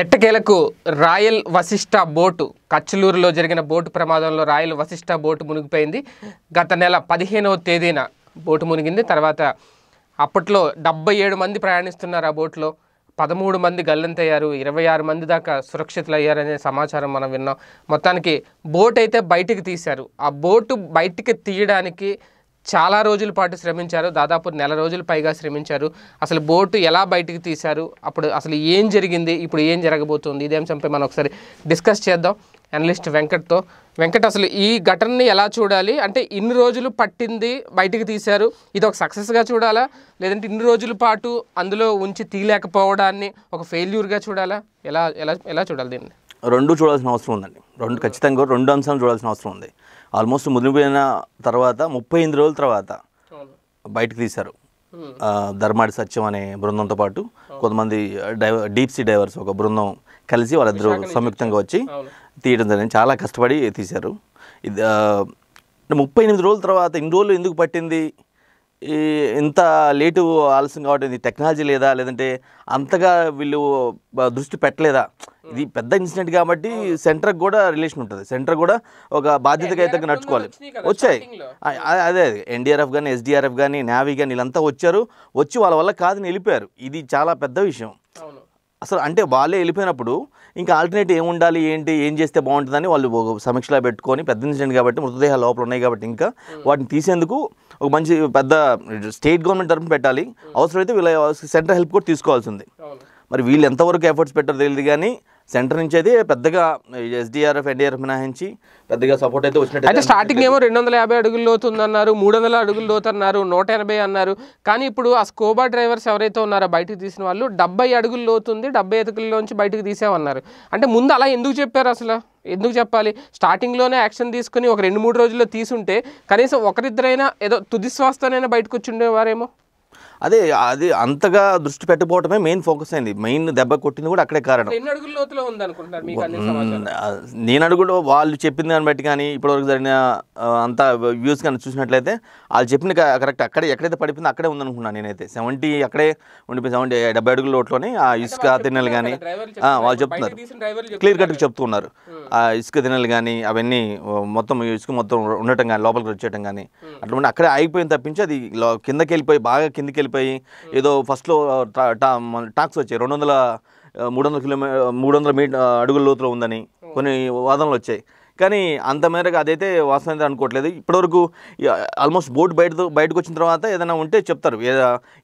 ఎట్టకేలకు royal Vasishta boat కచ్చలూరులో జరిగిన boat ప్రమాదంలో రాయల్ వశిష్ట బోటు మునిగిపోయింది గత నెల పదిహేనవ తేదీన బోటు మునిగింది తర్వాత అప్పట్లో డెబ్బై ఏడు మంది ప్రయాణిస్తున్నారు ఆ బోట్లో పదమూడు మంది గల్లంతయ్యారు ఇరవై ఆరు మంది దాకా సురక్షితులు అయ్యారనే సమాచారం మనం విన్నాం మొత్తానికి బోట్ అయితే బయటికి తీశారు ఆ బోటు బయటికి తీయడానికి చాలా రోజుల పాటు శ్రమించారు దాదాపు నెల రోజుల పైగా శ్రమించారు అసలు బోటు ఎలా బయటికి తీశారు అప్పుడు అసలు ఏం జరిగింది ఇప్పుడు ఏం జరగబోతుంది ఇదేం చంపే మనం ఒకసారి డిస్కస్ చేద్దాం అనలిస్ట్ వెంకట్తో వెంకట్ అసలు ఈ ఘటనని ఎలా చూడాలి అంటే ఇన్ని రోజులు పట్టింది బయటికి తీశారు ఇది ఒక సక్సెస్గా చూడాలా లేదంటే ఇన్ని రోజుల పాటు అందులో ఉంచి తీయలేకపోవడాన్ని ఒక ఫెయిల్యూర్గా చూడాలా ఎలా ఎలా ఎలా చూడాలి దీన్ని రెండు చూడాల్సిన అవసరం ఉందండి రెండు ఖచ్చితంగా రెండు అంశాలు చూడాల్సిన అవసరం ఉంది ఆల్మోస్ట్ ముదిరిపోయిన తర్వాత ముప్పై ఎనిమిది రోజుల తర్వాత బయటకు తీశారు ధర్మాడి సత్యం అనే బృందంతో పాటు కొంతమంది డైవర్ డీప్ సీ డైవర్స్ ఒక బృందం కలిసి వాళ్ళిద్దరూ సంయుక్తంగా వచ్చి తీయడం జరిగింది చాలా కష్టపడి తీశారు ఇది ముప్పై ఎనిమిది రోజుల తర్వాత ఇన్ని రోజులు ఎందుకు పట్టింది ఈ ఇంత లేటు ఆలస్యం కాబట్టి ఇది టెక్నాలజీ లేదా లేదంటే అంతగా వీళ్ళు దృష్టి పెట్టలేదా ఇది పెద్ద ఇన్సిడెంట్ కాబట్టి సెంటర్ కూడా రిలేషన్ ఉంటుంది సెంటర్ కూడా ఒక బాధ్యతగా అయితే నడుచుకోవాలి వచ్చాయి అదే ఎన్డీఆర్ఎఫ్ కానీ ఎస్డీఆర్ఎఫ్ కానీ నావీ కానీ వీళ్ళంతా వచ్చారు వచ్చి వాళ్ళ వల్ల కాదని వెళ్ళిపోయారు ఇది చాలా పెద్ద విషయం అసలు అంటే వాళ్ళే వెళ్ళిపోయినప్పుడు ఇంకా ఆల్టర్నేట్ ఏమి ఉండాలి ఏంటి ఏం చేస్తే బాగుంటుందని వాళ్ళు సమీక్షలో పెట్టుకొని పెద్ద ఇన్సిడెంట్ కాబట్టి మృతదేహాలు లోపల ఉన్నాయి కాబట్టి ఇంకా వాటిని తీసేందుకు ఒక మంచి పెద్ద స్టేట్ గవర్నమెంట్ తరఫున పెట్టాలి అవసరమైతే వీళ్ళ సెంటర్ హెల్ప్ కూడా తీసుకోవాల్సింది మరి వీళ్ళు ఎంతవరకు ఎఫర్ట్స్ పెట్టారు తెలియదు కానీ సెంటర్ నుంచి అయితే పెద్దగా ఎస్డిఆర్ఎఫ్ ఎన్డీఆర్ఎఫ్ మినహాయించి పెద్దగా సపోర్ట్ అయితే వచ్చినట్టు అయితే స్టార్టింగ్ ఏమో రెండు వందల యాభై అడుగులు లోతుంది అన్నారు మూడు వందల అడుగులు లోతు అన్నారు నూట ఎనభై అన్నారు కానీ ఇప్పుడు ఆ స్కోబా డ్రైవర్స్ ఎవరైతే ఉన్నారో బయటకు తీసిన వాళ్ళు డెబ్బై అడుగులు లోతుంది డెబ్బై ఎదుగుల్లోంచి బయటకు తీసామన్నారు అంటే ముందు అలా ఎందుకు చెప్పారు అసలు ఎందుకు చెప్పాలి స్టార్టింగ్లోనే యాక్షన్ తీసుకుని ఒక రెండు మూడు రోజుల్లో తీసుంటే కనీసం ఒకరిద్దరైనా ఏదో శ్వాసతోనైనా బయటకు వచ్చి ఉండేవారేమో అదే అది అంతగా దృష్టి పెట్టబోవటమే మెయిన్ ఫోకస్ అయింది మెయిన్ దెబ్బ కొట్టింది కూడా అక్కడే కారణం నేను అడుగులో వాళ్ళు చెప్పిన దాన్ని బట్టి కానీ ఇప్పటివరకు జరిగిన అంత వ్యూస్ కానీ చూసినట్లయితే వాళ్ళు చెప్పిన కరెక్ట్ అక్కడే ఎక్కడైతే పడిపోయిందో అక్కడే ఉందనుకున్నాను నేనైతే సెవెంటీ అక్కడే ఉండిపోయి సెవెంటీ డెబ్బై అడుగుల లోట్లోనే ఆ ఇసుక తిన్నెలు కానీ వాళ్ళు చెప్తున్నారు క్లియర్ కట్గా చెప్తున్నారు ఆ ఇసుక తిన్నెలు కానీ అవన్నీ మొత్తం ఇసుక మొత్తం ఉండటం కానీ లోపలికి వచ్చేయటం కానీ అటువంటి అక్కడే ఆగిపోయింది తప్పించి అది కిందకి వెళ్ళిపోయి బాగా కిందకి వెళ్ళిపోయి అయిపోయి ఏదో ఫస్ట్లో టాక్స్ వచ్చాయి రెండు వందల మూడు వందల కిలోమీ మూడు వందల మీ అడుగుల లోతులో ఉందని కొన్ని వాదనలు వచ్చాయి కానీ అంత మేరకు అదైతే వాస్తవం అనుకోవట్లేదు ఇప్పటివరకు ఆల్మోస్ట్ బోర్డు బయట బయటకు వచ్చిన తర్వాత ఏదైనా ఉంటే చెప్తారు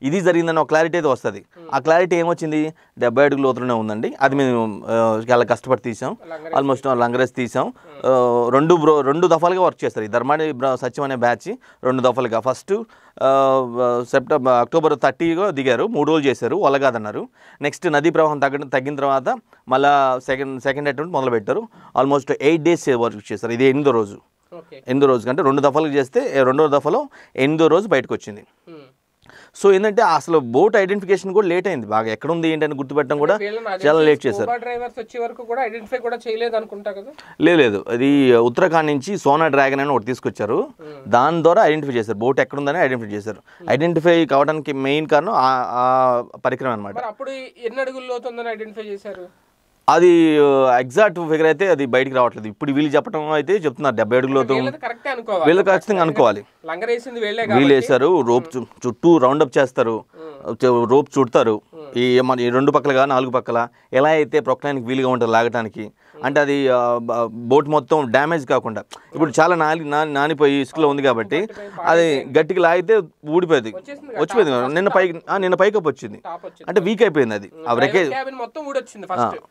ఇది జరిగిందని ఒక క్లారిటీ అయితే వస్తుంది ఆ క్లారిటీ ఏమొచ్చింది డెబ్బై అడుగులు లోతులోనే ఉందండి అది మేము చాలా కష్టపడి తీసాం ఆల్మోస్ట్ లంగరేజ్ తీసాం రెండు బ్రో రెండు దఫాలుగా వర్క్ చేస్తారు ఈ ధర్మాని సత్యం అనే బ్యాచ్ రెండు దఫాలుగా ఫస్ట్ సెప్టెంబర్ అక్టోబర్ థర్టీగా దిగారు మూడు రోజులు చేశారు వలగాదన్నారు నెక్స్ట్ నదీ ప్రవాహం తగ్గ తగ్గిన తర్వాత మళ్ళీ సెకండ్ సెకండ్ అటెంప్ట్ మొదలుపెట్టారు ఆల్మోస్ట్ ఎయిట్ డేస్ వర్క్ చేస్తారు ఇది ఎనిమిదో రోజు ఎనిమిదో రోజు కంటే రెండు దఫాలు చేస్తే రెండో దఫాలో ఎనిమిదో రోజు బయటకు వచ్చింది సో ఏంటంటే అసలు బోట్ ఐడెంటిఫికేషన్ కూడా లేట్ అయింది బాగా ఎక్కడ ఉంది ఏంటని గుర్తుపెట్టడం కూడా చాలా లేట్ చేశారు చేయలేదు లేదు అది ఉత్తరాఖండ్ నుంచి సోనా డ్రాగన్ అని ఒకటి తీసుకొచ్చారు దాని ద్వారా ఐడెంటిఫై చేశారు బోట్ ఎక్కడ ఉందని ఐడెంటిఫై చేశారు ఐడెంటిఫై కావడానికి మెయిన్ కారణం ఆ పరికరం అనమాట అప్పుడు ఎన్ని ఐడెంటిఫై చేశారు అది ఎగ్జాక్ట్ ఫిగర్ అయితే అది బయటికి రావట్లేదు ఇప్పుడు వీళ్ళు చెప్పడం అయితే చెప్తున్నారు డెబ్బై అడుగులో వీళ్ళు ఖచ్చితంగా అనుకోవాలి వీళ్ళు వేసారు రోప్ చుట్టూ రౌండ్ అప్ చేస్తారు రోప్ చుడతారు ఈ మన ఈ రెండు కాదు నాలుగు పక్కల ఎలా అయితే ప్రొక్కడానికి వీలుగా ఉంటుంది లాగటానికి అంటే అది బోట్ మొత్తం డ్యామేజ్ కాకుండా ఇప్పుడు చాలా నాని నానిపోయి ఇసుకలో ఉంది కాబట్టి అది గట్టికి లాగితే ఊడిపోయింది వచ్చిపోయింది నిన్న పైకి నిన్న పైకప్ వచ్చింది అంటే వీక్ అయిపోయింది అది ఆ వ్రకేజ్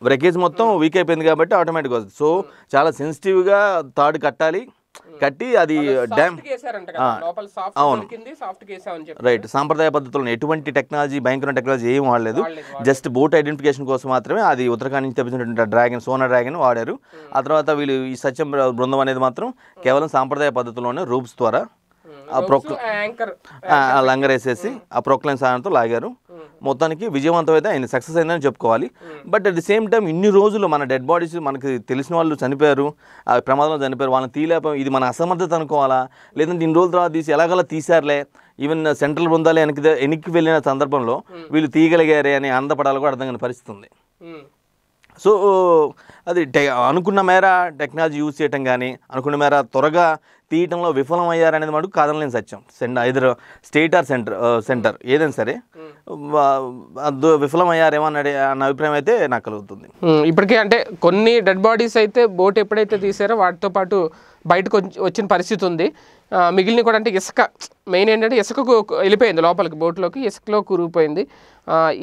వ్రకేజ్ మొత్తం వీక్ అయిపోయింది కాబట్టి ఆటోమేటిక్ వస్తుంది సో చాలా సెన్సిటివ్గా తాడు కట్టాలి కట్టి అది డ్యామ్ అవును రైట్ సాంప్రదాయ పద్ధతులు ఎటువంటి టెక్నాలజీ భయంకర టెక్నాలజీ ఏం వాడలేదు జస్ట్ బోట్ ఐడెంటిఫికేషన్ కోసం మాత్రమే అది ఉత్తరాఖండ్ నుంచి తెప్పించినటువంటి డ్రాగన్ సోనా డ్రాగన్ వాడారు ఆ తర్వాత వీళ్ళు ఈ సత్యం బృందం అనేది మాత్రం కేవలం సాంప్రదాయ పద్ధతిలోనే రూప్స్ ద్వారా ఆ ప్రోక్ లంగర్ వేసేసి ఆ ప్రొక్లైన్ సాయంతో లాగారు మొత్తానికి విజయవంతం అయితే ఆయన సక్సెస్ అయిందని చెప్పుకోవాలి but at the same time ఇన్ని రోజులు మన డెడ్ బాడీస్ మనకి తెలిసిన వాళ్ళు చనిపోయారు ప్రమాదంలో చనిపోయారు వాళ్ళని తీయలేపం ఇది మన అసమర్థత అనుకోవాలా లేదంటే ఇన్ని రోజుల తర్వాత తీసి ఎలాగలా తీశారులే ఈవెన్ సెంట్రల్ బృందాలు వెనక్కి వెనక్కి వెళ్ళిన సందర్భంలో వీళ్ళు తీయగలిగారే అని ఆనందపడాలి కూడా అర్థం కాని పరిస్థితి ఉంది సో అది టె అనుకున్న మేర టెక్నాలజీ యూజ్ చేయటం కానీ అనుకున్న మేర త్వరగా తీయటంలో విఫలమయ్యారనేది మటుకు కాదనలేని సత్యం సెంటర్ ఇద్దరు స్టేట్ ఆర్ సెంటర్ సెంటర్ ఏదైనా సరే విఫలమయ్యారేమో అనే అన్న అభిప్రాయం అయితే నాకు కలుగుతుంది ఇప్పటికే అంటే కొన్ని డెడ్ బాడీస్ అయితే బోట్ ఎప్పుడైతే తీసారో వాటితో పాటు బయటకు వచ్చిన పరిస్థితి ఉంది మిగిలిన కూడా అంటే ఇసుక మెయిన్ ఏంటంటే ఇసుకకు వెళ్ళిపోయింది లోపలికి బోట్లోకి ఇసుకలో కూరుకుపోయింది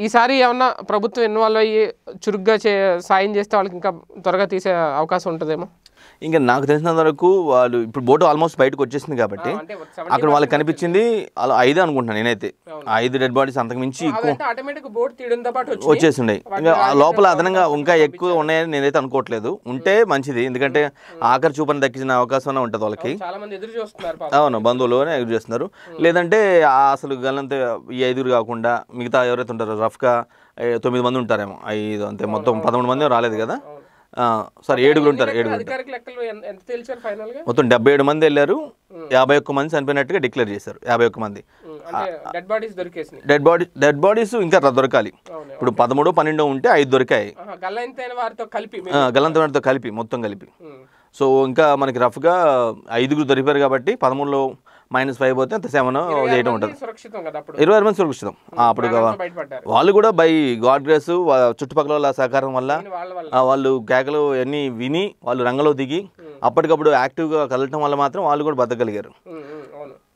ఈసారి ఏమన్నా ప్రభుత్వం ఇన్వాల్వ్ అయ్యి చురుగ్గా చే సాయం చేస్తే వాళ్ళకి ఇంకా త్వరగా తీసే అవకాశం ఉంటుందేమో ఇంకా నాకు తెలిసినంత వరకు వాళ్ళు ఇప్పుడు బోటు ఆల్మోస్ట్ బయటకు వచ్చేసింది కాబట్టి అక్కడ వాళ్ళకి కనిపించింది అలా ఐదు అనుకుంటున్నాను నేనైతే ఐదు డెడ్ బాడీస్ అంతకు మించి వచ్చేసిండే ఇంకా లోపల అదనంగా ఇంకా ఎక్కువ ఉన్నాయని నేనైతే అనుకోవట్లేదు ఉంటే మంచిది ఎందుకంటే ఆఖరి చూపని దక్కించిన అవకాశం ఉంటుంది వాళ్ళకి అవును బంధువులు ఎదురు చేస్తున్నారు లేదంటే అసలు గల్లంత ఈ ఐదుగురు కాకుండా మిగతా ఎవరైతే ఉంటారో రఫ్గా తొమ్మిది మంది ఉంటారేమో ఐదు అంతే మొత్తం పదమూడు మంది రాలేదు కదా సార్ ఏడుగురు ఉంటారు ఏడుగురు మొత్తం డెబ్బై ఏడు మంది వెళ్ళారు యాభై ఒక్క మంది చనిపోయినట్టుగా డిక్లేర్ చేశారు యాభై ఒక్క మంది డెడ్ బాడీ డెడ్ బాడీస్ ఇంకా దొరకాలి ఇప్పుడు పదమూడు పన్నెండో ఉంటే ఐదు దొరికాయి గల్లంత వారితో కలిపి మొత్తం కలిపి సో ఇంకా మనకి రఫ్గా ఐదుగురు దొరికారు కాబట్టి పదమూడులో మైనస్ ఫైవ్ పోతే అంత సెవెన్ చేయడం ఉంటుంది ఇరవై మంది సురక్షితం అప్పుడు వాళ్ళు కూడా బై గాడ్ గ్రేస్ చుట్టుపక్కల వాళ్ళ సహకారం వల్ల వాళ్ళు కేకలు అన్ని విని వాళ్ళు రంగంలో దిగి అప్పటికప్పుడు యాక్టివ్గా కదలటం వల్ల మాత్రం వాళ్ళు కూడా బతకగలిగారు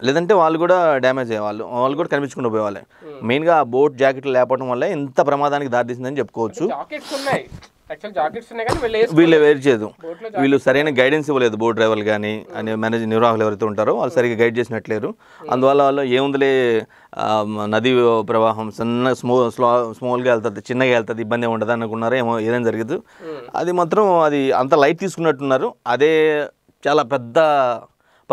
లేదంటే వాళ్ళు కూడా డ్యామేజ్ అయ్యేవాళ్ళు వాళ్ళు కూడా కనిపించకుండా పోయేవాళ్ళు మెయిన్గా బోట్ జాకెట్లు లేపడం వల్ల ఎంత ప్రమాదానికి దారితీసిందని చెప్పుకోవచ్చు వీళ్ళే వేరు చేయదు వీళ్ళు సరైన గైడెన్స్ ఇవ్వలేదు బోట్ డ్రైవర్లు కానీ అనే మేనేజర్ నిర్వాహకులు ఎవరైతే ఉంటారో వాళ్ళు సరిగ్గా గైడ్ చేసినట్లేరు అందువల్ల వాళ్ళు ఏముందిలే నది ప్రవాహం చిన్న స్మో స్లో స్మాల్గా వెళ్తుంది చిన్నగా వెళ్తుంది ఇబ్బంది ఉండదు అనుకున్నారు ఏమో ఏదైనా జరిగదు hmm. అది మాత్రం అది అంత లైట్ తీసుకున్నట్టున్నారు అదే చాలా పెద్ద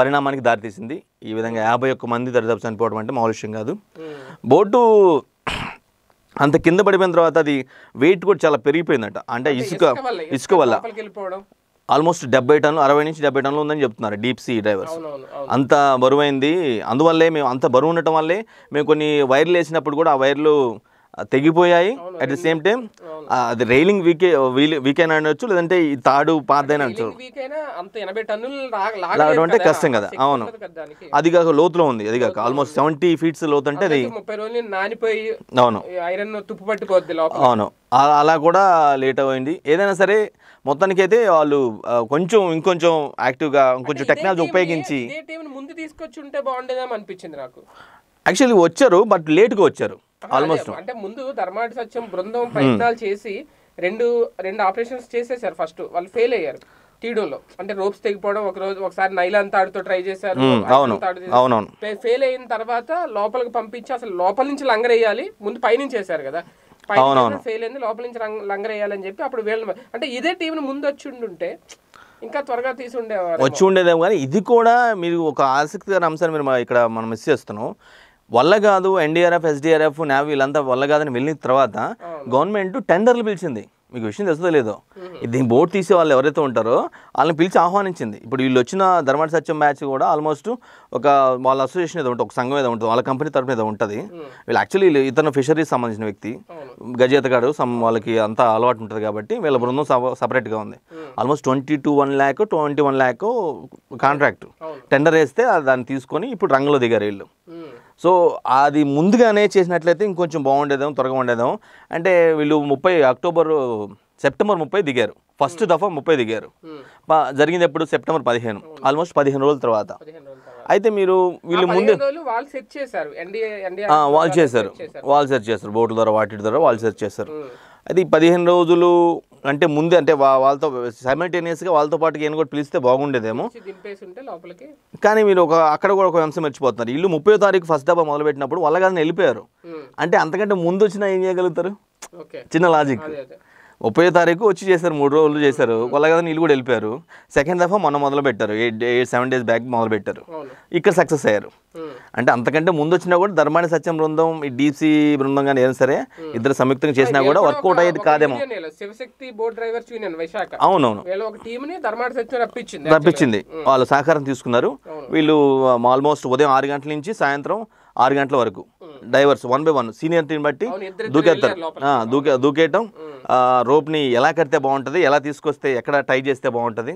పరిణామానికి దారితీసింది ఈ విధంగా యాభై ఒక్క మంది దరిదాపు చనిపోవడం అంటే మామూలు కాదు hmm. బోటు అంత కింద పడిపోయిన తర్వాత అది వెయిట్ కూడా చాలా పెరిగిపోయిందట అంటే ఇసుక ఇసుక వల్ల ఆల్మోస్ట్ డెబ్బై టన్ను అరవై నుంచి డెబ్బై టన్లు ఉందని చెప్తున్నారు డీప్ సీ డ్రైవర్స్ అంత బరువైంది అందువల్లే మేము అంత బరువు ఉండటం వల్లే మేము కొన్ని వైర్లు వేసినప్పుడు కూడా ఆ వైర్లు తెగిపోయాయి అట్ ద సేమ్ టైం అది రైలింగ్ వీకే అయినా అనొచ్చు లేదంటే ఈ తాడు పాతైనా అనొచ్చు అంటే కష్టం కదా అవును అది కాక లోతులో ఉంది అది కాక ఆల్మోస్ట్ సెవెంటీ ఫీట్స్ లోతు అంటే అది అవును ఐరన్ తుప్పు అవును అలా కూడా లేట్ అయింది ఏదైనా సరే మొత్తానికి అయితే వాళ్ళు కొంచెం ఇంకొంచెం యాక్టివ్గా ఇంకొంచెం టెక్నాలజీ ఉపయోగించి ముందు తీసుకొచ్చి ఉంటే బాగుండేదేమో అనిపించింది నాకు యాక్చువల్లీ వచ్చారు బట్ లేట్గా వచ్చారు ఆల్మోస్ట్ అంటే ముందు ధర్మాటి సత్యం బృందం hmm. ప్రయత్నాలు చేసి రెండు రెండు ఆపరేషన్స్ చేసేసారు ఫస్ట్ వాళ్ళు ఫెయిల్ అయ్యారు టీడోలో అంటే రోప్స్ తెగిపోవడం ఒక రోజు ఒకసారి నైలాన్ తాడుతో ట్రై చేశారు hmm. ఫెయిల్ అయిన తర్వాత లోపలికి పంపించి అసలు లోపల నుంచి లంగరేయాలి ముందు పైనుంచి చేశారు కదా ఫెయిల్ అయింది లోపల నుంచి వేయాలని చెప్పి అప్పుడు వీళ్ళ అంటే ఇదే టీంని ముందు వచ్చి ఉండుంటే ఇంకా త్వరగా తీసి ఉండేవారు వచ్చి ఉండేదేమో కానీ ఇది కూడా మీరు ఒక ఆసక్తికర అంశాన్ని మీరు ఇక్కడ మనం మిస్ చేస్తున్నాం వల్ల కాదు ఎన్డీఆర్ఎఫ్ ఎస్డిఆర్ఎఫ్ నావీ వీళ్ళంతా వల్ల కాదని వెళ్ళిన తర్వాత గవర్నమెంట్ టెండర్లు పిలిచింది మీకు విషయం తెలుస్తుందో లేదో దీని బోర్డు తీసే వాళ్ళు ఎవరైతే ఉంటారో వాళ్ళని పిలిచి ఆహ్వానించింది ఇప్పుడు వీళ్ళు వచ్చిన ధర్మాటి సత్యం మ్యాచ్ కూడా ఆల్మోస్ట్ ఒక వాళ్ళ అసోసియేషన్ ఏదో ఉంటుంది ఒక సంఘం ఏదో ఉంటుంది వాళ్ళ కంపెనీ తరఫున ఏదో ఉంటుంది వీళ్ళు యాక్చువల్లీ ఇతను ఫిషరీస్ సంబంధించిన వ్యక్తి గారు సమ్ వాళ్ళకి అంతా అలవాటు ఉంటుంది కాబట్టి వీళ్ళ బృందం సపరేట్గా ఉంది almost twenty two one lakh twenty one lakh contract tender వేస్తే దాన్ని తీసుకొని ఇప్పుడు రంగులో దిగారు వీళ్ళు సో అది ముందుగానే చేసినట్లయితే ఇంకొంచెం బాగుండేదేమో త్వరగా ఉండేదేమో అంటే వీళ్ళు ముప్పై అక్టోబర్ సెప్టెంబర్ ముప్పై దిగారు ఫస్ట్ దఫా ముప్పై దిగారు జరిగింది ఎప్పుడు సెప్టెంబర్ పదిహేను ఆల్మోస్ట్ పదిహేను రోజుల తర్వాత అయితే మీరు వీళ్ళు ముందే వాళ్ళు సెర్చ్ చేశారు వాళ్ళు సెర్చ్ చేస్తారు బోట్ల ద్వారా వాటి ద్వారా వాళ్ళు సెర్చ్ చేస్తారు అయితే ఈ పదిహేను రోజులు అంటే ముందే అంటే వాళ్ళతో సైమల్టేనియస్గా వాళ్ళతో పాటు ఏం కూడా పిలిస్తే బాగుండేదేమో కానీ మీరు ఒక అక్కడ కూడా ఒక అంశం మర్చిపోతున్నారు ఇల్లు ముప్పై తారీఖు ఫస్ట్ డబ్బా మొదలుపెట్టినప్పుడు వాళ్ళ కానీ వెళ్ళిపోయారు అంటే అంతకంటే ముందు వచ్చినా ఏం చేయగలుగుతారు చిన్న లాజిక్ ముప్పై తారీఖు వచ్చి చేశారు మూడు రోజులు చేశారు వాళ్ళ నీళ్ళు కూడా వెళ్ళిపోయారు సెకండ్ దఫా మొన్న మొదలు పెట్టారు eight eight seven days back మొదలు పెట్టారు ఇక్కడ సక్సెస్ అయ్యారు అంటే అంతకంటే ముందు వచ్చినా కూడా ధర్మాని సత్యం బృందం ఈ డీసీ బృందం కానీ ఏదైనా సరే ఇద్దరు సంయుక్తంగా చేసినా కూడా వర్కౌట్ అయ్యేది కాదేమో అవునవును తప్పించింది వాళ్ళు సహకారం తీసుకున్నారు వీళ్ళు ఆల్మోస్ట్ ఉదయం ఆరు గంటల నుంచి సాయంత్రం ఆరు గంటల వరకు divers one by one senior team బట్టి దూకేస్తారు దూకే దూకేయటం రోప్ని ఎలా కడితే బాగుంటుంది ఎలా తీసుకొస్తే ఎక్కడ టై చేస్తే బాగుంటుంది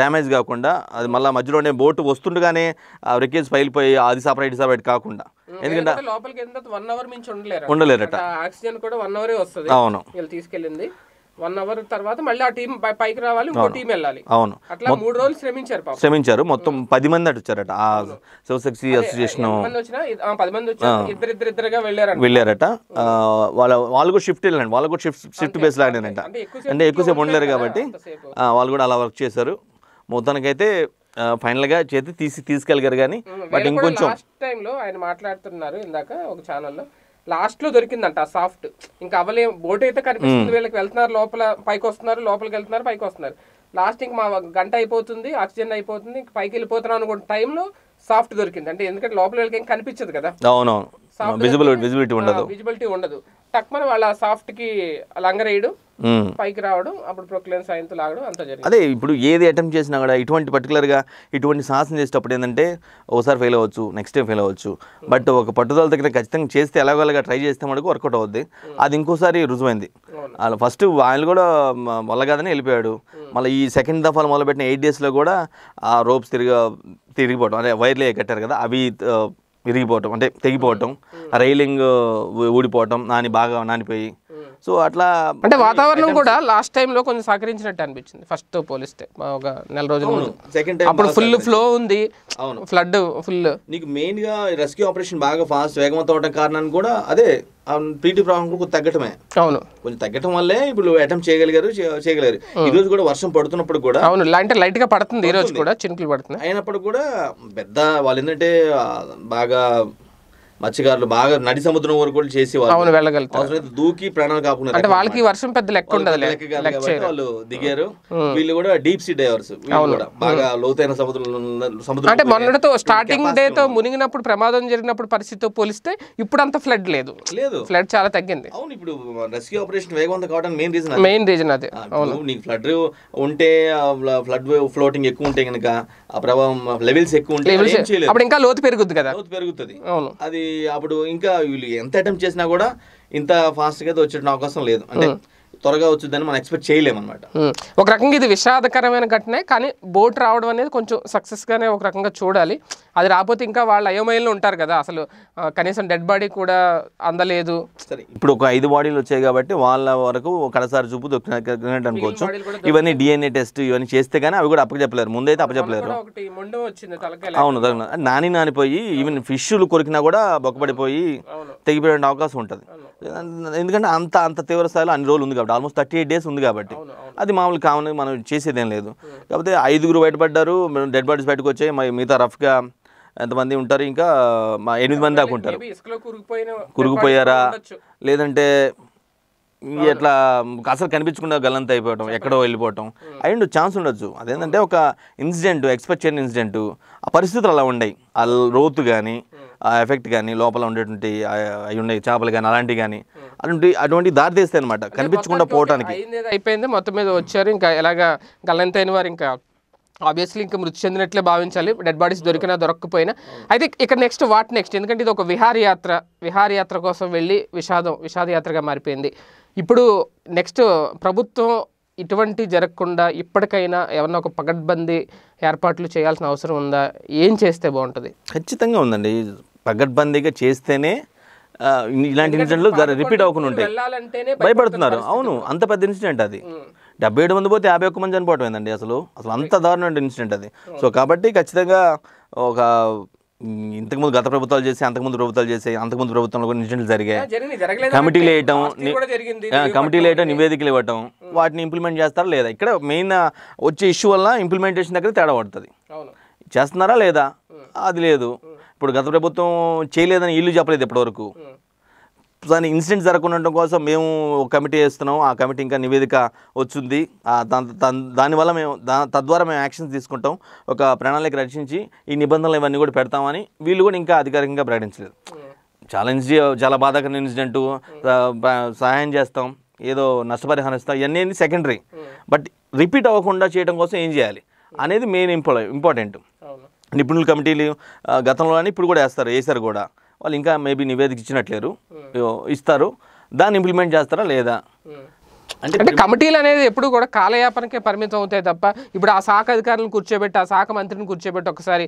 డ్యామేజ్ కాకుండా అది మళ్ళీ మధ్యలోనే బోటు వస్తుండగానే రికేజ్ పైలిపోయి అది సపరేట్ సపరేట్ కాకుండా ఎందుకంటే లోపలికి వన్ అవర్ మించి ఉండలేరు ఉండలేరట వన్ అవును తీసుకెళ్ళింది వన్ అవర్ తర్వాత మళ్ళీ ఆ టీం పైకి రావాలి ఇంకో టీం వెళ్ళాలి అవును అట్లా మూడు రోజులు శ్రమించారు శ్రమించారు మొత్తం పది మంది అటు వచ్చారట ఆ శివశక్తి అసోసియేషన్ పది మంది ఇద్దరు ఇద్దరు ఇద్దరుగా వెళ్ళారట వెళ్ళారట వాళ్ళ వాళ్ళు కూడా షిఫ్ట్ వెళ్ళండి వాళ్ళు కూడా షిఫ్ట్ షిఫ్ట్ బేస్ లాగానేనంట అంటే ఎక్కువసేపు ఉండలేరు కాబట్టి వాళ్ళు కూడా అలా వర్క్ చేశారు మొత్తానికైతే ఫైనల్గా చేతి తీసి తీసుకెళ్ళగారు కానీ బట్ ఇంకొంచెం టైంలో ఆయన మాట్లాడుతున్నారు ఇందాక ఒక ఛానల్లో లాస్ట్ లో దొరికిందంట సాఫ్ట్ ఇంకా అవలే బోట్ అయితే కనిపిస్తుంది వీళ్ళకి వెళ్తున్నారు లోపల పైకి వస్తున్నారు లోపలికి వెళ్తున్నారు పైకి వస్తున్నారు లాస్ట్ ఇంక మా గంట అయిపోతుంది ఆక్సిజన్ అయిపోతుంది పైకి వెళ్ళిపోతున్నాం అనుకున్న టైంలో సాఫ్ట్ దొరికింది అంటే ఎందుకంటే లోపల వెళ్ళకి ఏం కనిపించదు కదా ఉండదు విజిబిలిటీ ఉండదు టక్మని వాళ్ళ సాఫ్ట్ కి లంగరేయడం పైకి రావడం అప్పుడు ప్రొక్లైన్ సాయంత్రం లాగడం అంత జరిగింది అదే ఇప్పుడు ఏది అటెంప్ట్ చేసినా కూడా ఇటువంటి పర్టికులర్గా ఇటువంటి సాహసం చేసేటప్పుడు ఏంటంటే ఒకసారి ఫెయిల్ అవ్వచ్చు నెక్స్ట్ టైం ఫెయిల్ అవ్వచ్చు బట్ ఒక పట్టుదల దగ్గర ఖచ్చితంగా చేస్తే ఎలాగోలాగా ట్రై చేస్తే మనకు వర్కౌట్ అవుద్ది అది ఇంకోసారి రుజువైంది అలా ఫస్ట్ ఆయన కూడా వల్ల కాదని వెళ్ళిపోయాడు మళ్ళీ ఈ సెకండ్ దఫాలు మొదలుపెట్టిన ఎయిట్ డేస్లో కూడా ఆ రోప్స్ తిరిగి తిరిగిపోవడం అదే వైర్లే కట్టారు కదా అవి విరిగిపోవటం అంటే తెగిపోవటం రైలింగ్ ఊడిపోవటం నాని బాగా నానిపోయి సో అట్లా అంటే వాతావరణం కూడా లాస్ట్ టైంలో కొంచెం సహకరించినట్టు అనిపించింది ఫస్ట్ పోలిస్తే ఒక నెల రోజుల ముందు సెకండ్ టైం అప్పుడు ఫుల్ ఫ్లో ఉంది అవును ఫ్లడ్ ఫుల్ నీకు మెయిన్ గా రెస్క్యూ ఆపరేషన్ బాగా ఫాస్ట్ వేగవంతం అవడం కారణాన్ని కూడా అదే పీటీ ప్రాబ్లం కూడా తగ్గటమే అవును కొంచెం తగ్గటం వల్లే ఇప్పుడు అటెంప్ట్ చేయగలిగారు చేయగలిగారు ఈ రోజు కూడా వర్షం పడుతున్నప్పుడు కూడా అవును అంటే లైట్ గా పడుతుంది ఈ రోజు కూడా చినుకులు పడుతుంది అయినప్పుడు కూడా పెద్ద వాళ్ళు ఏంటంటే బాగా మత్స్యకారులు బాగా నడి సముద్రం వరకు కూడా చేసి వాళ్ళు వెళ్ళగలుగుతారు దూకి ప్రాణాలు కాకుండా అంటే వాళ్ళకి వర్షం పెద్ద లెక్క ఉండదు వాళ్ళు దిగారు వీళ్ళు కూడా డీప్ సీ డైవర్స్ కూడా బాగా లోతైన సముద్రం సముద్రం అంటే మొన్నటితో స్టార్టింగ్ డే తో మునిగినప్పుడు ప్రమాదం జరిగినప్పుడు పరిస్థితితో పోలిస్తే ఇప్పుడు అంత ఫ్లడ్ లేదు లేదు ఫ్లడ్ చాలా తగ్గింది అవును ఇప్పుడు రెస్క్యూ ఆపరేషన్ వేగవంతం కావడానికి మెయిన్ రీజన్ మెయిన్ రీజన్ అదే అవును నీకు ఫ్లడ్ ఉంటే ఫ్లడ్ ఫ్లోటింగ్ ఎక్కువ ఉంటే కనుక ఆ ప్రభావం లెవెల్స్ ఎక్కువ ఉంటే అప్పుడు ఇంకా లోతు పెరుగుద్ది కదా లోతు పెరుగుతుంది అవును అది అప్పుడు ఇంకా వీళ్ళు ఎంత అటెంప్ట్ చేసినా కూడా ఇంత ఫాస్ట్గా అయితే వచ్చే అవకాశం లేదు అంటే త్వరగా వచ్చిందని మనం ఎక్స్పెక్ట్ చేయలేము అనమాట ఒక రకంగా ఇది విషాదకరమైన ఘటన కానీ బోట్ రావడం అనేది కొంచెం సక్సెస్గానే ఒక రకంగా చూడాలి అది రాకపోతే ఇంకా వాళ్ళు అయోమయంలో ఉంటారు కదా అసలు కనీసం డెడ్ బాడీ కూడా అందలేదు సరే ఇప్పుడు ఒక ఐదు బాడీలు వచ్చాయి కాబట్టి వాళ్ళ వరకు కడసారి చూపు అనుకోవచ్చు ఇవన్నీ డిఎన్ఏ టెస్ట్ ఇవన్నీ చేస్తే కానీ అవి కూడా అప్పచెప్పలేరు ముందైతే అప్పచెప్పలేరు అవును నాని నానిపోయి ఈవెన్ ఫిష్లు కొరికినా కూడా బొక్కబడిపోయి తెగిపోయే అవకాశం ఉంటుంది ఎందుకంటే అంత అంత తీవ్ర స్థాయిలో అన్ని రోజులు ఉంది కాబట్టి ఆల్మోస్ట్ థర్టీ ఎయిట్ డేస్ ఉంది కాబట్టి అది మామూలు కామన్ మనం చేసేదేం లేదు hmm. కాకపోతే ఐదుగురు బయటపడ్డారు డెడ్ బాడీస్ బయటకు వచ్చాయి మరి మిగతా రఫ్గా ఎంతమంది ఉంటారు ఇంకా మా ఎనిమిది మంది దాకా ఉంటారు కురుగుపోయారా లేదంటే ఎట్లా అసలు కనిపించకుండా గల్లంత అయిపోవటం ఎక్కడో వెళ్ళిపోవటం hmm. అండ్ ఛాన్స్ ఉండొచ్చు అదేంటంటే ఒక ఇన్సిడెంట్ ఎక్స్పెక్ట్ చేయని ఇన్సిడెంట్ ఆ పరిస్థితులు అలా ఉన్నాయి ఆ లోతు కానీ ఆ ఎఫెక్ట్ కానీ లోపల ఉండేటువంటి అవి ఉన్నాయి చేపలు కానీ అలాంటివి కానీ అటువంటి అటువంటి తీస్తాయి అనమాట కనిపించకుండా పోవటానికి అయిపోయింది మొత్తం మీద వచ్చారు ఇంకా ఎలాగా గల్లంతైన వారు ఇంకా ఆబ్వియస్లీ ఇంకా మృతి చెందినట్లే భావించాలి డెడ్ బాడీస్ దొరికినా దొరకకపోయినా అయితే ఇక్కడ నెక్స్ట్ వాట్ నెక్స్ట్ ఎందుకంటే ఇది ఒక విహారయాత్ర విహారయాత్ర కోసం వెళ్ళి విషాదం విషాదయాత్రగా మారిపోయింది ఇప్పుడు నెక్స్ట్ ప్రభుత్వం ఇటువంటి జరగకుండా ఇప్పటికైనా ఏమన్నా ఒక పగడ్బందీ ఏర్పాట్లు చేయాల్సిన అవసరం ఉందా ఏం చేస్తే బాగుంటుంది ఖచ్చితంగా ఉందండి పగడ్బందీగా చేస్తేనే ఇలాంటి ఇన్సిడెంట్లు రిపీట్ అవ్వకుండా ఉంటాయి భయపడుతున్నారు అవును అంత పెద్ద ఇన్సిడెంట్ అది డెబ్బై ఏడు మంది పోతే యాభై ఒక్క మంది చనిపోవటం ఏందండి అసలు అసలు అంత దారుణ ఇన్సిడెంట్ అది సో కాబట్టి ఖచ్చితంగా ఒక ఇంతకుముందు గత ప్రభుత్వాలు చేసి అంతకుముందు ప్రభుత్వాలు చేసి అంతకుముందు ప్రభుత్వంలో కూడా ఇన్సిడెంట్లు జరిగాయి కమిటీలు వేయటం కమిటీలు వేయటం నివేదికలు ఇవ్వటం వాటిని ఇంప్లిమెంట్ చేస్తారా లేదా ఇక్కడ మెయిన్ వచ్చే ఇష్యూ వల్ల ఇంప్లిమెంటేషన్ దగ్గర తేడా పడుతుంది చేస్తున్నారా లేదా అది లేదు ఇప్పుడు గత ప్రభుత్వం చేయలేదని ఇల్లు చెప్పలేదు ఇప్పటివరకు దాని ఇన్సిడెంట్ జరగకుండా కోసం మేము ఒక కమిటీ వేస్తున్నాం ఆ కమిటీ ఇంకా నివేదిక వచ్చింది దానివల్ల మేము తద్వారా మేము యాక్షన్స్ తీసుకుంటాం ఒక ప్రణాళిక రచించి ఈ నిబంధనలు ఇవన్నీ కూడా పెడతామని వీళ్ళు కూడా ఇంకా అధికారికంగా ప్రకటించలేదు ఛాలెంజ్ చాలా బాధాకరమైన ఇన్సిడెంట్ సహాయం చేస్తాం ఏదో నష్టపరిహారం ఇస్తాం ఇవన్నీ సెకండరీ బట్ రిపీట్ అవ్వకుండా చేయడం కోసం ఏం చేయాలి అనేది మెయిన్ ఇంపార్టెంట్ నిపుణుల కమిటీలు గతంలో అని ఇప్పుడు కూడా వేస్తారు వేశారు కూడా వాళ్ళు ఇంకా మేబీ నివేదిక ఇచ్చినట్లేరు ఇస్తారు దాన్ని ఇంప్లిమెంట్ చేస్తారా లేదా అంటే కమిటీలు అనేది ఎప్పుడు కూడా కాలయాపనకే పరిమితం అవుతాయి తప్ప ఇప్పుడు ఆ శాఖ అధికారులను కూర్చోబెట్టి ఆ శాఖ మంత్రిని కూర్చోబెట్టి ఒకసారి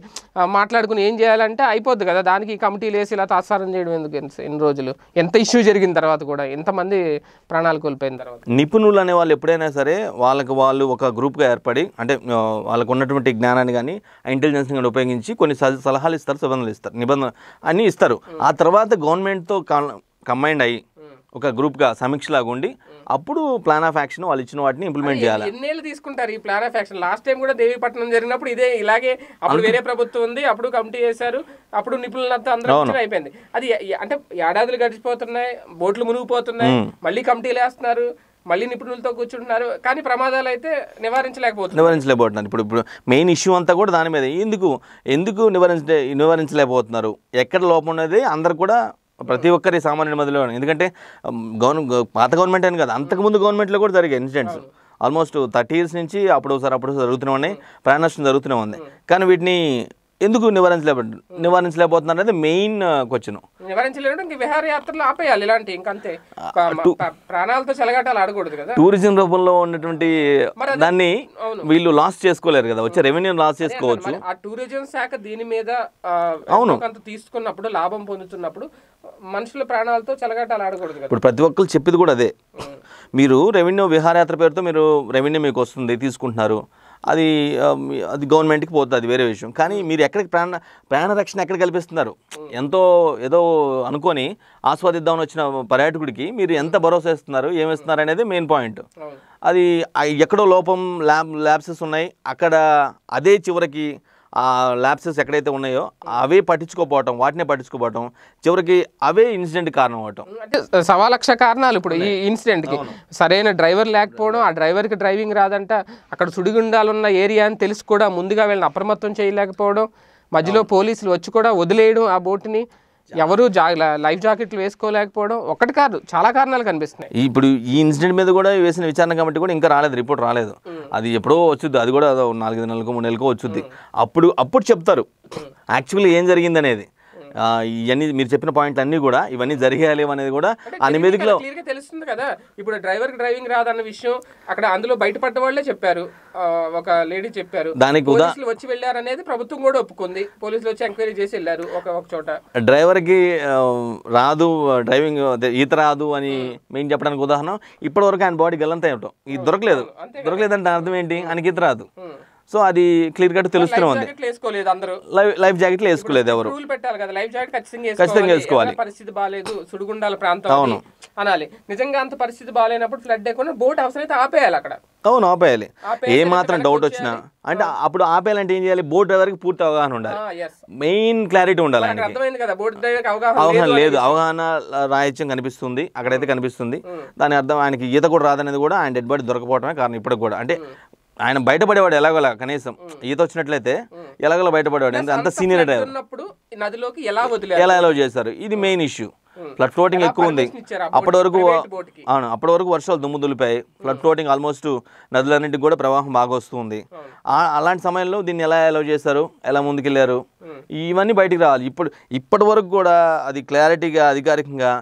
మాట్లాడుకుని ఏం చేయాలంటే అయిపోద్ది కదా దానికి కమిటీలు వేసి ఇలా తాత్సారం చేయడం ఎందుకు ఎన్ని రోజులు ఎంత ఇష్యూ జరిగిన తర్వాత కూడా ఎంతమంది ప్రాణాలు కోల్పోయిన తర్వాత నిపుణులు అనే వాళ్ళు ఎప్పుడైనా సరే వాళ్ళకు వాళ్ళు ఒక గ్రూప్గా ఏర్పడి అంటే వాళ్ళకు ఉన్నటువంటి జ్ఞానాన్ని కానీ ఇంటెలిజెన్స్ కానీ ఉపయోగించి కొన్ని సలహాలు ఇస్తారు నిబంధనలు ఇస్తారు నిబంధన అన్నీ ఇస్తారు ఆ తర్వాత గవర్నమెంట్తో కంబైండ్ అయ్యి ఒక గ్రూప్గా లాగా ఉండి అప్పుడు ప్లాన్ ఆఫ్ యాక్షన్ వాళ్ళు ఇచ్చిన వాటిని ఇంప్లిమెంట్ చేయాలి ఎన్నేళ్ళు తీసుకుంటారు ఈ plan of action last time కూడా దేవీపట్నం జరిగినప్పుడు ఇదే ఇలాగే అప్పుడు వేరే ప్రభుత్వం ఉంది అప్పుడు కమిటీ చేశారు అప్పుడు నిపుణులంతా అందరూ అయిపోయింది అది అంటే ఏడాదులు గడిచిపోతున్నాయి బోట్లు మునిగిపోతున్నాయి మళ్ళీ కమిటీలు వేస్తున్నారు మళ్ళీ నిపుణులతో కూర్చుంటున్నారు కానీ ప్రమాదాలు అయితే నివారించలేకపోతున్నారు నివారించలేకపోతున్నారు ఇప్పుడు ఇప్పుడు మెయిన్ ఇష్యూ అంతా కూడా దాని మీద ఎందుకు ఎందుకు నివారించ నివారించలేకపోతున్నారు ఎక్కడ లోపం ఉన్నది అందరు కూడా ప్రతి ఒక్కరి సామాన్య మధ్యలో ఎందుకంటే గవర్న పాత గవర్నమెంట్ అని కాదు అంతకుముందు గవర్నమెంట్లో కూడా జరిగే ఇన్సిడెంట్స్ ఆల్మోస్ట్ థర్టీ ఇయర్స్ నుంచి అప్పుడు ఒకసారి అప్పుడు జరుగుతూనే ఉన్నాయి ప్రాణ నష్టం జరుగుతూనే ఉంది కానీ వీటిని ఎందుకు నివారించలేబ నివారించలేకపోతున్నారు అనేది మెయిన్ క్వశ్చన్ uh, నివారించలేదంటే విహారయాత్రలు ఆపేయాలి ఇలాంటి ఇంకంతే ప్రాణాలతో చెలగాటాలు ఆడకూడదు కదా టూరిజం రూపంలో ఉన్నటువంటి దాన్ని వీళ్ళు లాస్ చేసుకోలేరు కదా వచ్చే రెవెన్యూ లాస్ చేసుకోవచ్చు ఆ టూరిజం శాఖ దీని మీద అవును అంత తీసుకున్నప్పుడు లాభం పొందుతున్నప్పుడు మనుషుల ప్రాణాలతో చెలగాటాలు ఆడకూడదు ఇప్పుడు ప్రతి ఒక్కరు చెప్పేది కూడా అదే మీరు రెవెన్యూ విహారయాత్ర పేరుతో మీరు రెవెన్యూ మీకు వస్తుంది తీసుకుంటున్నారు అది అది గవర్నమెంట్కి పోతుంది వేరే విషయం కానీ మీరు ఎక్కడికి ప్రాణ ప్రాణరక్షణ ఎక్కడ కల్పిస్తున్నారు ఎంతో ఏదో అనుకొని ఆస్వాదిద్దామని వచ్చిన పర్యాటకుడికి మీరు ఎంత భరోసా ఇస్తున్నారు ఏమిస్తున్నారు అనేది మెయిన్ పాయింట్ అది ఎక్కడో లోపం ల్యాబ్ ల్యాబ్సెస్ ఉన్నాయి అక్కడ అదే చివరికి ఆ ల్యాప్సెస్ ఎక్కడైతే ఉన్నాయో అవే పట్టించుకోపోవటం వాటినే పట్టించుకోపోవటం చివరికి అవే ఇన్సిడెంట్ కారణం అవటం అంటే సవా లక్ష కారణాలు ఇప్పుడు ఈ ఇన్సిడెంట్కి సరైన డ్రైవర్ లేకపోవడం ఆ డ్రైవర్కి డ్రైవింగ్ రాదంట అక్కడ సుడిగుండాలున్న ఏరియా అని తెలుసుకోవడం కూడా ముందుగా వీళ్ళని అప్రమత్తం చేయలేకపోవడం మధ్యలో పోలీసులు వచ్చి కూడా వదిలేయడం ఆ బోట్ని ఎవరు లైఫ్ జాకెట్లు వేసుకోలేకపోవడం ఒకటి కాదు చాలా కారణాలు కనిపిస్తున్నాయి ఇప్పుడు ఈ ఇన్సిడెంట్ మీద కూడా వేసిన విచారణ కమిటీ కూడా ఇంకా రాలేదు రిపోర్ట్ రాలేదు అది ఎప్పుడో వచ్చుద్ది అది కూడా నాలుగైదు నెలలకు మూడు నెలలకు వచ్చింది అప్పుడు అప్పుడు చెప్తారు యాక్చువల్లీ ఏం జరిగింది అనేది ఇవన్నీ మీరు చెప్పిన పాయింట్లు అన్నీ కూడా ఇవన్నీ జరిగేయాలి అనేది కూడా అన్ని నివేదికలో తెలుస్తుంది కదా ఇప్పుడు డ్రైవర్ డ్రైవింగ్ రాదన్న విషయం అక్కడ అందులో బయటపడ్డ వాళ్ళే చెప్పారు ఒక లేడీ చెప్పారు దానికి పోలీసులు వచ్చి వెళ్ళారు అనేది ప్రభుత్వం కూడా ఒప్పుకుంది పోలీసులు వచ్చి ఎంక్వైరీ చేసి వెళ్ళారు ఒక ఒక చోట డ్రైవర్ కి రాదు డ్రైవింగ్ ఈత రాదు అని మేము చెప్పడానికి ఉదాహరణ ఇప్పటి వరకు ఆయన బాడీ గల్లంతా ఇవ్వటం ఇది దొరకలేదు దొరకలేదంటే అర్థం ఏంటి ఆయనకి ఈత రాదు సో అది క్లియర్ కట్ తెలుస్తూనే ఉంది లైఫ్ జాకెట్లు వేసుకోలేదు ఎవరు ఖచ్చితంగా వేసుకోవాలి పరిస్థితి బాగాలేదు సుడుగుండాల ప్రాంతం అవును అనాలి నిజంగా అంత పరిస్థితి బాగాలేనప్పుడు ఫ్లడ్ లేకుండా బోట్ అవసరం అయితే ఆపేయాలి అక్కడ అవును ఆపేయాలి ఏ మాత్రం డౌట్ వచ్చినా అంటే అప్పుడు ఆపేయాలంటే ఏం చేయాలి బోట్ డ్రైవర్కి పూర్తి అవగాహన ఉండాలి మెయిన్ క్లారిటీ ఉండాలి అర్థమైంది కదా బోట్ డ్రైవర్కి అవగాహన లేదు అవగాహన రాహిత్యం కనిపిస్తుంది అక్కడైతే కనిపిస్తుంది దాని అర్థం ఆయనకి ఈత కూడా రాదనేది కూడా ఆయన డెడ్ బాడీ దొరకపోవడమే కారణం ఇప్పటికి కూడా అంటే ఆయన బయటపడేవాడు ఎలాగోలా కనీసం ఈత వచ్చినట్లయితే ఎలాగోలా బయటపడేవాడు అంత సీనియర్ డ్రైవర్ నదిలోకి ఎలా ఎలా ఎలా చేశారు ఇది మెయిన్ ఇష్యూ ఫ్లడ్ ఫ్లోటింగ్ ఎక్కువ ఉంది అప్పటి వరకు అవును అప్పటి వరకు వర్షాలు దుమ్ము దులిపాయి ఫ్లడ్ ఫ్లోటింగ్ ఆల్మోస్ట్ నదులన్నింటికి కూడా ప్రవాహం బాగా వస్తుంది అలాంటి సమయంలో దీన్ని ఎలా ఎలా చేశారు ఎలా ముందుకెళ్ళారు ఇవన్నీ బయటికి రావాలి ఇప్పుడు ఇప్పటి వరకు కూడా అది క్లారిటీగా అధికారికంగా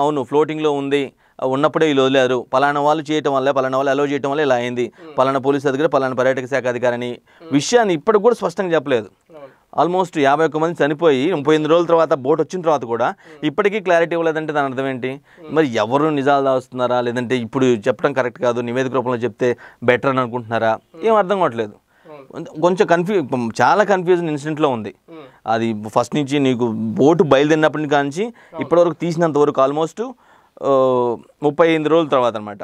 అవును ఫ్లోటింగ్లో ఉంది ఉన్నప్పుడే వీళ్ళు వదిలేరు పలానా వాళ్ళు చేయటం వల్ల పలానా వాళ్ళు అలో చేయటం వల్ల ఇలా అయింది పలానా పోలీస్ అధికారి పలానా పర్యాటక శాఖ అధికారిని విషయాన్ని ఇప్పటికి కూడా స్పష్టంగా చెప్పలేదు ఆల్మోస్ట్ యాభై ఒక్క మంది చనిపోయి ముప్పై ఎనిమిది రోజుల తర్వాత బోట్ వచ్చిన తర్వాత కూడా ఇప్పటికీ క్లారిటీ ఇవ్వలేదంటే దాని అర్థం ఏంటి మరి ఎవరు నిజాలు దాస్తున్నారా లేదంటే ఇప్పుడు చెప్పడం కరెక్ట్ కాదు నివేదిక రూపంలో చెప్తే బెటర్ అని అనుకుంటున్నారా ఏం అర్థం కావట్లేదు కొంచెం కన్ఫ్యూ చాలా కన్ఫ్యూజన్ ఇన్సిడెంట్లో ఉంది అది ఫస్ట్ నుంచి నీకు బోటు బయలుదేరినప్పటి నుంచి ఇప్పటివరకు తీసినంత వరకు ఆల్మోస్ట్ ముప్పై ఎనిమిది రోజుల తర్వాత అనమాట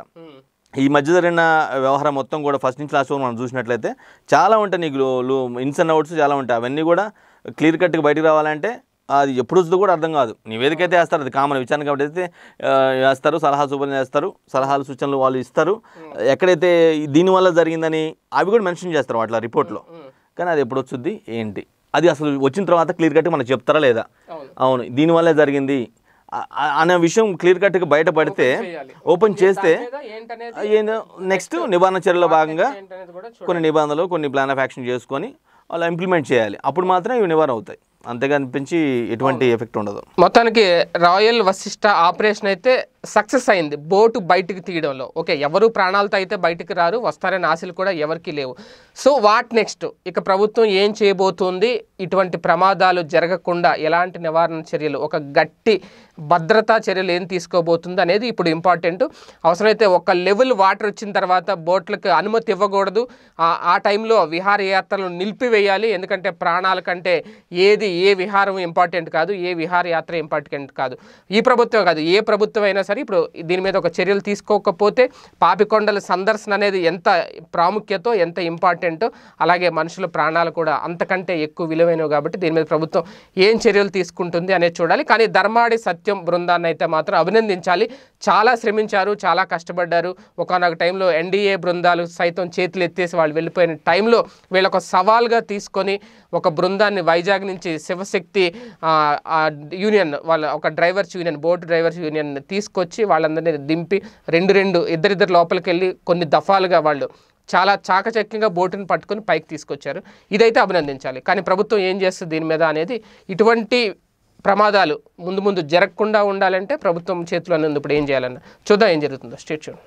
ఈ మధ్య జరిగిన వ్యవహారం మొత్తం కూడా ఫస్ట్ నుంచి లాస్ట్ వరకు మనం చూసినట్లయితే చాలా ఉంటాయి నీకు ఇన్స్ అండ్ అవుట్స్ చాలా ఉంటాయి అవన్నీ కూడా క్లియర్ కట్గా బయటకు రావాలంటే అది ఎప్పుడు వస్తుందో కూడా అర్థం కాదు నివేదిక అయితే వేస్తారు అది కామన్ విచారణ కాబట్టి అయితే వేస్తారు సలహా సూచనలు వేస్తారు సలహాలు సూచనలు వాళ్ళు ఇస్తారు ఎక్కడైతే దీనివల్ల జరిగిందని అవి కూడా మెన్షన్ చేస్తారు వాటిలో రిపోర్ట్లో కానీ అది ఎప్పుడు వస్తుంది ఏంటి అది అసలు వచ్చిన తర్వాత క్లియర్ కట్ మనకు చెప్తారా లేదా అవును దీనివల్ల జరిగింది అనే విషయం క్లియర్ కట్గా బయటపడితే ఓపెన్ చేస్తే నెక్స్ట్ నిబంధన చర్యల భాగంగా కొన్ని నిబంధనలు కొన్ని ప్లాన్ ఆఫ్ యాక్షన్ చేసుకొని వాళ్ళు ఇంప్లిమెంట్ చేయాలి అప్పుడు మాత్రం ఇవి నివారణ అవుతాయి అంతగా అనిపించి ఎటువంటి ఎఫెక్ట్ ఉండదు మొత్తానికి రాయల్ వశిష్ట ఆపరేషన్ అయితే సక్సెస్ అయింది బోటు బయటికి తీయడంలో ఓకే ఎవరు ప్రాణాలతో అయితే బయటికి రారు వస్తారనే ఆశలు కూడా ఎవరికీ లేవు సో వాట్ నెక్స్ట్ ఇక ప్రభుత్వం ఏం చేయబోతుంది ఇటువంటి ప్రమాదాలు జరగకుండా ఎలాంటి నివారణ చర్యలు ఒక గట్టి భద్రతా చర్యలు ఏం తీసుకోబోతుంది అనేది ఇప్పుడు ఇంపార్టెంట్ అవసరమైతే ఒక లెవెల్ వాటర్ వచ్చిన తర్వాత బోట్లకు అనుమతి ఇవ్వకూడదు ఆ టైంలో విహారయాత్రలు నిలిపివేయాలి ఎందుకంటే ప్రాణాల కంటే ఏది ఏ విహారం ఇంపార్టెంట్ కాదు ఏ విహారయాత్ర ఇంపార్టెంట్ కాదు ఈ ప్రభుత్వం కాదు ఏ ప్రభుత్వం అయినా సరే ఇప్పుడు దీని మీద ఒక చర్యలు తీసుకోకపోతే పాపికొండల సందర్శన అనేది ఎంత ప్రాముఖ్యత ఎంత ఇంపార్టెంట్ అలాగే మనుషుల ప్రాణాలు కూడా అంతకంటే ఎక్కువ విలువైనవి కాబట్టి దీని మీద ప్రభుత్వం ఏం చర్యలు తీసుకుంటుంది అనేది చూడాలి కానీ ధర్మాడి సత్యం బృందాన్ని అయితే మాత్రం అభినందించాలి చాలా శ్రమించారు చాలా కష్టపడ్డారు ఒకనొక టైంలో ఎన్డీఏ బృందాలు సైతం చేతులు ఎత్తేసి వాళ్ళు వెళ్ళిపోయిన టైంలో వీళ్ళొక సవాల్గా తీసుకొని ఒక బృందాన్ని వైజాగ్ నుంచి శివశక్తి యూనియన్ వాళ్ళ ఒక drivers union boat drivers union తీసుకొచ్చి వాళ్ళందరినీ దింపి రెండు రెండు ఇద్దరిద్దరు లోపలికి వెళ్ళి కొన్ని దఫాలుగా వాళ్ళు చాలా చాకచక్యంగా బోటును పట్టుకుని పైకి తీసుకొచ్చారు ఇదైతే అభినందించాలి కానీ ప్రభుత్వం ఏం చేస్తుంది దీని మీద అనేది ఇటువంటి ప్రమాదాలు ముందు ముందు జరగకుండా ఉండాలంటే ప్రభుత్వం చేతిలో అన్నది ఇప్పుడు ఏం చేయాలన్న చూద్దాం ఏం జరుగుతుందో స్టేట్ చూడండి